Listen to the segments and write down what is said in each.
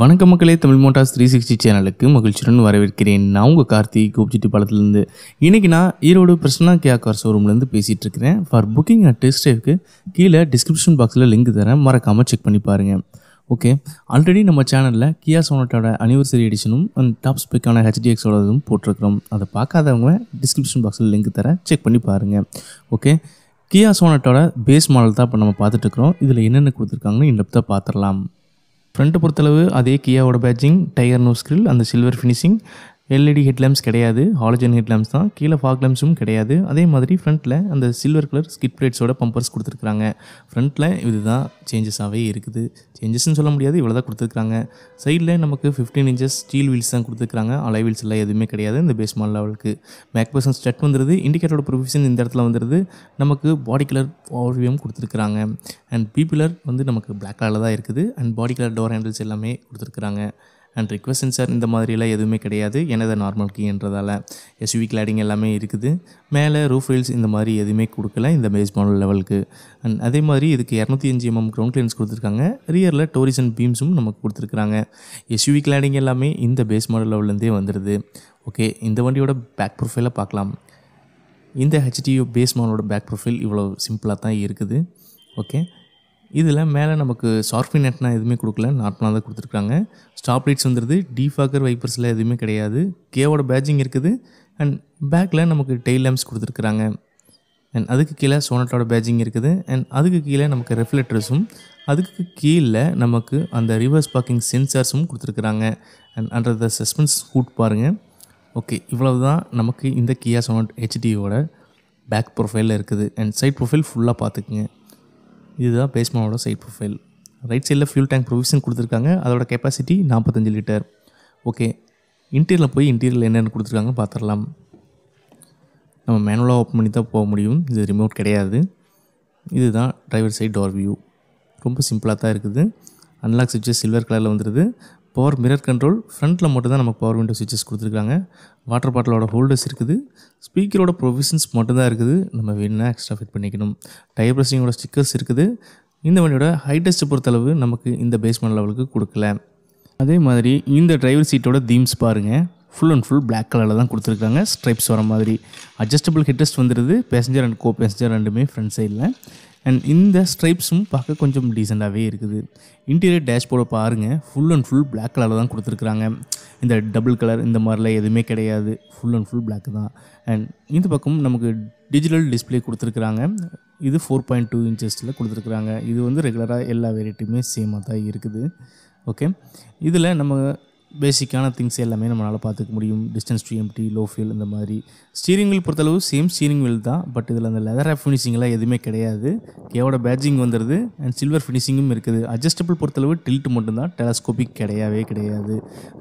வணக்க மக்களே Tamil Motors three sixty சேனலுக்கு மகிழ்ச்சியுடன் வரவேற்கிறேன் நான் உங்கள் கார்த்தி கோப்ஜிட்டி பாலத்துலேருந்து இன்றைக்கி நான் ஈரோடு பிரசன்னா கியா கார் ஷோரூம்லேருந்து பேசிகிட்டு இருக்கிறேன் ஃபார் புக்கிங் அண்ட் டெஸ்ட் ட்ரைவ்க்கு கீழே டிஸ்கிரிப்ஷன் பாக்ஸில் லிங்க் தரேன் மறக்காமல் செக் பண்ணி பாருங்கள் ஓகே ஆல்ரெடி நம்ம சேனலில் கியா சோனட்டோட அனிவர்சரி எடிஷனும் அண்ட் டாப் ஸ்பெக்கான ஹெச்டிஎக்ஸோடதும் போட்டிருக்கிறோம் அதை பார்க்காதவங்க டிஸ்கிரிப்ஷன் பாக்ஸில் லிங்க் தரேன் செக் பண்ணி பாருங்கள் ஓகே கியா சோனட்டோட பேஸ் மாடல் தான் இப்போ நம்ம பார்த்துட்ருக்குறோம் இதில் என்னென்ன கொடுத்துருக்காங்கன்னு இந்த பார்த்துடலாம் ஃப்ரண்ட்டு பொறுத்தளவு அதே கியாவோட பேட்சிங் டயர் நோஸ்கிரில் அந்த silver finishing LED headlamps e கிடையாது ஹாலஜன் ஹெட்லாம்ப்ஸ் தான் கீழே ஃபாக் லேம்ப்ஸும் கிடையாது அதே மாதிரி ஃப்ரண்ட்டில் அந்த சில்வர் கலர் ஸ்கிட் பிளேட்ஸோட பம்பர்ஸ் கொடுத்துருக்குறாங்க ஃப்ரண்ட்டில் இதுதான் சேஞ்சஸாகவே இருக்குது சேஞ்சஸ்ன்னு சொல்ல முடியாது இவ்வளோ தான் கொடுத்துருக்காங்க சைடில் நமக்கு ஃபிஃப்டீன் இன்ச்சஸ் ஸ்டீல் வீல்ஸ் தான் கொடுத்துருக்காங்க அலை வீல்ஸ் எல்லாம் எதுவுமே கிடையாது இந்த பேஸ் மால் லெவலுக்கு மேக் பர்சன் ஸ்டட் வந்துருது இண்டிகேட்டரோட ப்ரொஃபிஷன் இந்த இடத்துல வந்துருது நமக்கு பாடி கலர் ஓவியம் கொடுத்துருக்குறாங்க அண்ட் பீப்பிலர் வந்து நமக்கு பிளாக் கலரில் தான் இருக்குது and body colour door handles எல்லாமே கொடுத்துருக்குறாங்க அண்ட் ரிக்வஸ்ட் சென்சார் இந்த மாதிரிலாம் எதுவுமே கிடையாது எனது நார்மல் கீன்றதால் எஸ்யூவி கிளாடிங் எல்லாமே இருக்குது மேலே ரூஃப் ரீல்ஸ் இந்த மாதிரி எதுவுமே கொடுக்கல இந்த பேஸ் மாடல் லெவலுக்கு அண்ட் அதே மாதிரி இதுக்கு இரநூத்தி அஞ்சு எம்எம் க்ரௌண்ட் கிளியன்ஸ் கொடுத்துருக்காங்க ரியரில் டோரிஸ் அண்ட் பீம்ஸும் நமக்கு கொடுத்துருக்காங்க எஸ்யூவி கிளாடிங் எல்லாமே இந்த பேஸ் மாடல் லெவல்லேருந்தே வந்துடுது ஓகே இந்த வண்டியோட பேக் ப்ரொஃபைலாக பார்க்கலாம் இந்த ஹெச்டியூ பேஸ் மாடலோட பேக் ப்ரொஃபைல் இவ்வளோ சிம்பிளாக தான் இருக்குது ஓகே இதில் மேலே நமக்கு நெட்னா எதுவுமே கொடுக்கல நார்மலாக தான் கொடுத்துருக்காங்க ஸ்டாப் லைட்ஸ் வந்துடுது டீஃபாக்கர் வைப்பர்ஸில் எதுவுமே கிடையாது கேவோட பேஜிங் இருக்குது அண்ட் பேக்கில் நமக்கு டெய்ல் லேம்ப்ஸ் கொடுத்துருக்குறாங்க அண்ட் அதுக்கு கீழே சோனட்டோட பேஜிங் இருக்குது அண்ட் அதுக்கு கீழே நமக்கு ரெஃப்லெக்டர்ஸும் அதுக்கு கீழே நமக்கு அந்த ரிவர்ஸ் பார்க்கிங் சென்சார்ஸும் கொடுத்துருக்குறாங்க and under the suspense hood பாருங்கள் ஓகே இவ்வளவு தான் நமக்கு இந்த கியா சோனட் ஹெச்டியோட பேக் ப்ரொஃபைலில் இருக்குது அண்ட் சைட் ப்ரொஃபைல் ஃபுல்லாக பார்த்துக்குங்க இதுதான் பேஸ்மனோட சைட் ப்ரொஃபைல் ரைட் சைடில் ஃபியூல் டேங்க் ப்ரொவிஷன் கொடுத்துருக்காங்க அதோட கெப்பாசிட்டி நாற்பத்தஞ்சு லிட்டர் ஓகே இன்டீரியரில் போய் இன்டீரியரில் என்னென்னு கொடுத்துருக்காங்கன்னு பார்த்துடலாம் நம்ம மேனுவலாக ஓப்பன் பண்ணி தான் போக முடியும் இது ரிமோட் கிடையாது இதுதான் டிரைவர் சைட் டோர் வியூ ரொம்ப சிம்பிளாக தான் இருக்குது அன்லாக் சுவிட்சஸ் சில்வர் கலரில் வந்துடுது பவர் மிரர் கண்ட்ரோல் ஃப்ரண்ட்டில் மட்டும் தான் நமக்கு பவர் விண்டோ சுவிச்சஸ் கொடுத்துருக்காங்க வாட்டர் பாட்டிலோட ஹோல்டர்ஸ் இருக்குது ஸ்பீக்கரோட ப்ரொவிஷன்ஸ் மட்டும்தான் இருக்குது நம்ம வேணும்னா எக்ஸ்ட்ரா ஃபிட் பண்ணிக்கணும் டயர் பிரஸிங்கோட ஸ்டிக்கர்ஸ் இருக்குது இந்த வண்டியோட ஹைடெஸ்ட் பொறுத்தளவு நமக்கு இந்த பேஸ்மெண்ட் லெவலுக்கு கொடுக்கல அதே மாதிரி இந்த டிரைவர் சீட்டோட தீம்ஸ் பாருங்கள் ஃபுல் அண்ட் ஃபுல் பிளாக் கலரில் தான் கொடுத்துருக்காங்க ஸ்ட்ரைப்ஸ் வர மாதிரி அட்ஜஸ்டபிள் ஹெட்ரஸ்ட் வந்துடுது பேசஞ்சர் அண்ட் கோ பேசஞ்சர் ரெண்டுமே ஃப்ரண்ட் சைடில் அண்ட் இந்த ஸ்ட்ரைப்ஸும் பார்க்க கொஞ்சம் டீசெண்டாகவே இருக்குது இன்டீரியர் டேஷ்போர்டை பாருங்கள் ஃபுல் அண்ட் ஃபுல் பிளாக் கலரில் தான் கொடுத்துருக்குறாங்க இந்த டபுள் கலர் இந்த மாதிரிலாம் எதுவுமே கிடையாது ஃபுல் அண்ட் ஃபுல் பிளாக் தான் அண்ட் இந்த பக்கம் நமக்கு டிஜிட்டல் டிஸ்பிளே கொடுத்துருக்குறாங்க இது ஃபோர் பாயிண்ட் டூ இன்ச்சஸில் கொடுத்துருக்குறாங்க இது வந்து ரெகுலராக எல்லா வெரைட்டியுமே சேமாக தான் இருக்குது ஓகே இதில் நம்ம பேசிக்கான திங்ஸ் எல்லாமே நம்மளால் பார்த்துக்க முடியும் டிஸ்டன்ஸ் டிஎம்டி லோ ஃபீல் இந்த மாதிரி ஸ்டீரிங் வீல் பொறுத்தளவு சேம் ஸ்டீரிங் வீல் தான் பட் இதில் அந்த லெதர் ஆஃப் ஃபினிஷிங்லாம் எதுவுமே கிடையாது கேவோட பேஜிங் வந்துடுது அண்ட் சில்வர் ஃபினிஷிங்கும் இருக்குது அட்ஜஸ்டபிள் பொறுத்தளவு டில்ட் மட்டும்தான் டெலஸ்கோபிக் கிடையவே கிடையாது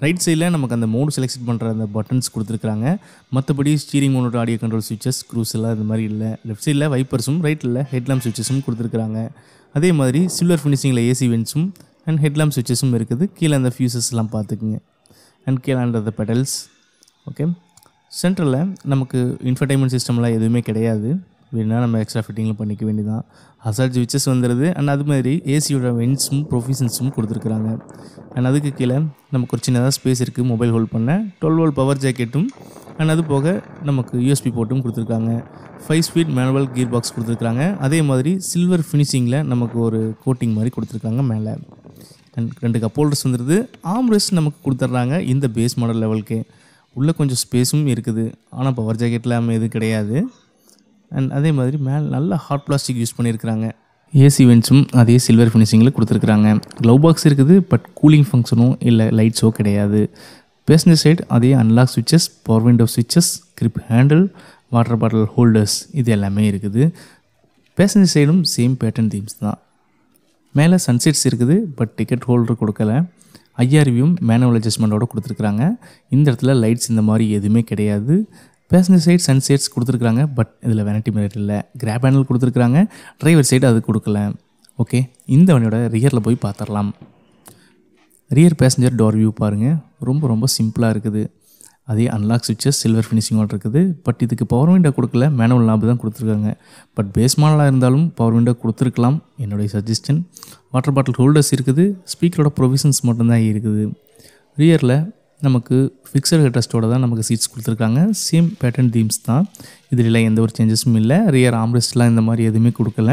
ரைட் சைடில் நமக்கு அந்த மோடு செலக்ட் பண்ணுற அந்த பட்டன்ஸ் கொடுத்துருக்காங்க மற்றபடி ஸ்டீரிங் மோனோட ஆடியோ கண்ட்ரோல் சுவிச்சஸ் க்ரூஸ் எல்லாம் இந்த மாதிரி இல்லை லெஃப்ட் சைடில் வைப்பர்ஸும் ரைட்டில் ஹெட்லாம் சுவிச்சஸும் கொடுத்துருக்குறாங்க அதே மாதிரி சில்வர் ஃபினிஷிங்கில் ஏசி வென்ஸும் அண்ட் ஹெட்லாம் சுவிச்சஸும் இருக்குது கீழே அந்த ஃபியூசஸ்லாம் பார்த்துக்குங்க அண்ட் கீழே அண்டர் த பெடல்ஸ் ஓகே சென்டரில் நமக்கு இன்ஃபர்டைன்மெண்ட் சிஸ்டம்லாம் எதுவுமே கிடையாது வேணால் நம்ம எக்ஸ்ட்ரா ஃபிட்டிங்கில் பண்ணிக்க வேண்டியதான் ஹசார்ட் சுவிச்சஸ் வந்துடுது அண்ட் அது மாதிரி ஏசியோட வென்ஸும் ப்ரொஃபிஷன்ஸும் கொடுத்துருக்குறாங்க அண்ட் அதுக்கு கீழே நமக்கு ஒரு சின்னதாக ஸ்பேஸ் இருக்குது மொபைல் ஹோல்ட் பண்ண டுவெல் வோல் பவர் ஜாக்கெட்டும் அண்ட் அது போக நமக்கு யூஎஸ்பி போட்டும் கொடுத்துருக்காங்க five speed manual gear box கொடுத்துருக்காங்க அதே மாதிரி சில்வர் ஃபினிஷிங்கில் நமக்கு ஒரு கோட்டிங் மாதிரி கொடுத்துருக்காங்க மேலே ரெண்டு கப் ஹோல்டர்ஸ் வந்துடுது ஆம்ரெஸ்ட் நமக்கு கொடுத்துட்றாங்க இந்த பேஸ் மாடல் லெவலுக்கு உள்ளே கொஞ்சம் ஸ்பேஸும் இருக்குது ஆனால் பவர் ஜாக்கெட்டில் இல்லாமல் எதுவும் கிடையாது அண்ட் அதே மாதிரி மேலே நல்ல ஹாட் பிளாஸ்டிக் யூஸ் பண்ணியிருக்கிறாங்க ஏசி வென்ட்ஸும் அதே சில்வர் ஃபினிஷிங்கில் கொடுத்துருக்குறாங்க க்ளவ் பாக்ஸ் இருக்குது பட் கூலிங் ஃபங்க்ஷனும் இல்லை லைட்ஸோ கிடையாது பேசஞ்சர் சைடு அதே அன்லாக் சுவிச்சஸ் பவர் விண்டோ சுவிட்சஸ் grip handle water bottle holders இது எல்லாமே இருக்குது பேசஞ்சர் சைடும் சேம் பேட்டர்ன் தீம்ஸ் தான் மேலே சன்செட்ஸ் இருக்குது பட் டிக்கெட் ஹோல்டர் கொடுக்கல ஐஆர்வியும் மேனுவல் அட்ஜஸ்ட்மெண்ட்டோடு கொடுத்துருக்குறாங்க இந்த இடத்துல லைட்ஸ் இந்த மாதிரி எதுவுமே கிடையாது பேசஞ்சர் சைட் சன்செட்ஸ் கொடுத்துருக்குறாங்க பட் இதில் வெனட்டி மிரட் இல்லை கிராப் ஹேண்டில் கொடுத்துருக்குறாங்க டிரைவர் சைடு அது கொடுக்கல ஓகே இந்த வண்டியோட ரியரில் போய் பார்த்துடலாம் ரியர் பேசஞ்சர் டோர் வியூ பாருங்கள் ரொம்ப ரொம்ப சிம்பிளாக இருக்குது அதே அன்லாக் சுவிச்சஸ் சில்வர் ஃபினிஷிங்கோடு இருக்குது பட் இதுக்கு பவர் விண்டோ கொடுக்கல மேனுவல் லாபு தான் கொடுத்துருக்காங்க பட் பேஸ் மாடலாக இருந்தாலும் பவர் விண்டோ கொடுத்துருக்கலாம் என்னுடைய சஜஷன் வாட்டர் பாட்டில் ஹோல்டர்ஸ் இருக்குது ஸ்பீக்கரோட ப்ரொவிஷன்ஸ் மட்டும்தான் இருக்குது ரியரில் நமக்கு ஃபிக்ஸட் ஹெட்ரஸ்டோட தான் நமக்கு சீட்ஸ் கொடுத்துருக்காங்க சேம் பேட்டர்ன் தீம்ஸ் தான் இதில் எந்த ஒரு சேஞ்சஸும் இல்லை ரியர் ஆம்ரெஸ்ட்லாம் இந்த மாதிரி எதுவுமே கொடுக்கல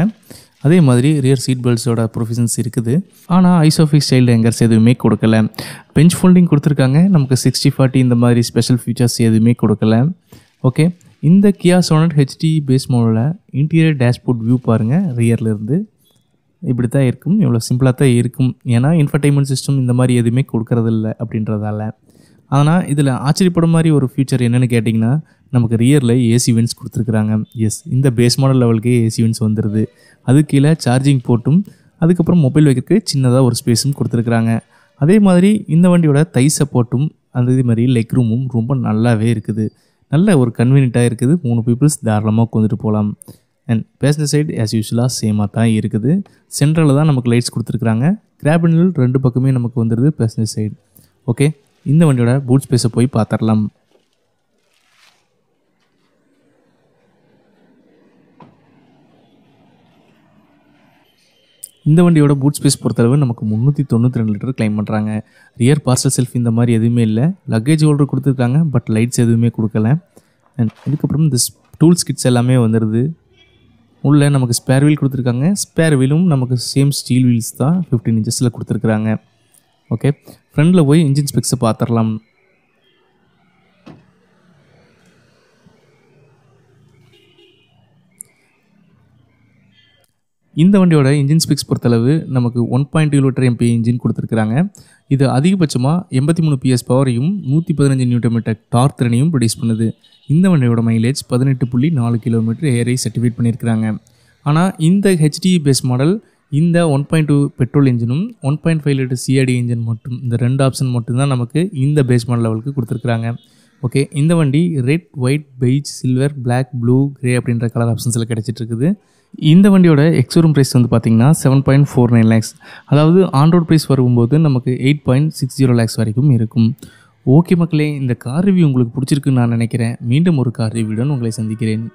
அதே மாதிரி ரியர் சீட் பெல்ட்ஸோட ப்ரொஃபிஷன்ஸ் இருக்குது ஆனால் ஐசோஃபிக் ஸ்டைல்டு ஹேங்கர்ஸ் எதுவுமே கொடுக்கல பெஞ்ச் ஃபோல்டிங் கொடுத்துருக்காங்க நமக்கு சிக்ஸ்டி ஃபார்ட்டி இந்த மாதிரி ஸ்பெஷல் ஃபீச்சர்ஸ் எதுவுமே கொடுக்கல ஓகே இந்த கியா சோனட் ஹெச்டி பேஸ் மோடில் இன்டீரியர் டேஷ்போர்ட் வியூ பாருங்கள் ரியர்லேருந்து இப்படி தான் இருக்கும் இவ்வளோ சிம்பிளாக தான் இருக்கும் ஏன்னா இன்ஃபர்டைன்மெண்ட் சிஸ்டம் இந்த மாதிரி எதுவுமே கொடுக்கறதில்ல அப்படின்றதால ஆனால் இதில் ஆச்சரியப்படும் மாதிரி ஒரு ஃபியூச்சர் என்னென்னு கேட்டிங்கன்னா நமக்கு ரியரில் ஏசி வின்ஸ் கொடுத்துருக்குறாங்க எஸ் இந்த பேஸ் மாடல் லெவலுக்கே ஏசி வின்ஸ் வந்துடுது அது கீழே சார்ஜிங் போட்டும் அதுக்கப்புறம் மொபைல் வைக்கிறதுக்கு சின்னதாக ஒரு ஸ்பேஸும் கொடுத்துருக்குறாங்க அதே மாதிரி இந்த வண்டியோட தை சப்போர்ட்டும் அந்த இது மாதிரி லெக் ரூமும் ரொம்ப நல்லாவே இருக்குது நல்ல ஒரு கன்வீனியண்ட்டாக இருக்குது மூணு பீப்புள்ஸ் தாராளமாக உட்காந்துட்டு போகலாம் அண்ட் பேசஞ்சர் சைடு ஆஸ் யூஸ்வலாக சேமாக தான் இருக்குது சென்ட்ரலில் தான் நமக்கு லைட்ஸ் கொடுத்துருக்குறாங்க கிராபினில் ரெண்டு பக்கமே நமக்கு வந்துடுது பேசஞ்சர் சைடு ஓகே இந்த வண்டியோட பூட் ஸ்பேஸை போய் பார்த்துடலாம் இந்த வண்டியோட பூட் ஸ்பேஸ் பொறுத்தளவு நமக்கு முந்நூற்றி தொண்ணூற்றி ரெண்டு லிட்டர் கிளைம் பண்ணுறாங்க ரியர் பார்சல் செல்ஃப் இந்த மாதிரி எதுவுமே இல்லை லக்கேஜ் ஹோல்டர் கொடுத்துருக்காங்க பட் லைட்ஸ் எதுவுமே கொடுக்கல அண்ட் இதுக்கப்புறம் இந்த டூல்ஸ் கிட்ஸ் எல்லாமே வந்துடுது உள்ளே நமக்கு ஸ்பேர் வீல் கொடுத்துருக்காங்க ஸ்பேர் வீலும் நமக்கு சேம் ஸ்டீல் வீல்ஸ் தான் ஃபிஃப்டீன் இன்ச்சஸில் கொடுத்துருக்குறாங்க ஓகே ஃப்ரெண்டில் போய் இன்ஜின் ஸ்பெக்ஸை பார்த்துடலாம் இந்த வண்டியோட இன்ஜின் ஸ்பிக்ஸ் பொறுத்தளவு நமக்கு one point two litre MP engine கொடுத்துருக்குறாங்க இது அதிகபட்சமாக எண்பத்தி மூணு பிஎஸ் பவரையும் நூற்றி பதினஞ்சு நியூட்டோமீட்டர் டார் திறனையும் ப்ரொடியூஸ் பண்ணுது இந்த வண்டியோட மைலேஜ் பதினெட்டு புள்ளி நாலு கிலோமீட்டர் ஏரை சர்டிஃபிகேட் பண்ணியிருக்கிறாங்க ஆனால் இந்த ஹெச்டி பேஸ் மாடல் இந்த ஒன் பாயிண்ட் டூ பெட்ரோல் இன்ஜினும் ஒன் பாயிண்ட் ஃபைவ் லிட்டர் சிஆடி இன்ஜின் மட்டும் இந்த ரெண்டு ஆப்ஷன் மட்டும்தான் நமக்கு இந்த பேஸ்மெண்ட் லெவலுக்கு கொடுத்துருக்குறாங்க ஓகே இந்த வண்டி red white beige silver black blue grey அப்படின்ற கலர் ஆப்ஷன்ஸில் கிடச்சிட்டு இருக்குது இந்த வண்டியோட எக்ஸோரூம் ப்ரைஸ் வந்து பார்த்திங்கன்னா seven point four nine lakhs அதாவது ஆன்ரோட் ப்ரைஸ் வரும்போது நமக்கு eight point six zero lakhs வரைக்கும் இருக்கும் ஓகே மக்களே இந்த கார் ரிவ்யூ உங்களுக்கு பிடிச்சிருக்குன்னு நான் நினைக்கிறேன் மீண்டும் ஒரு கார் ரிவ்யூடன் உங்களை சந்திக்கிறேன்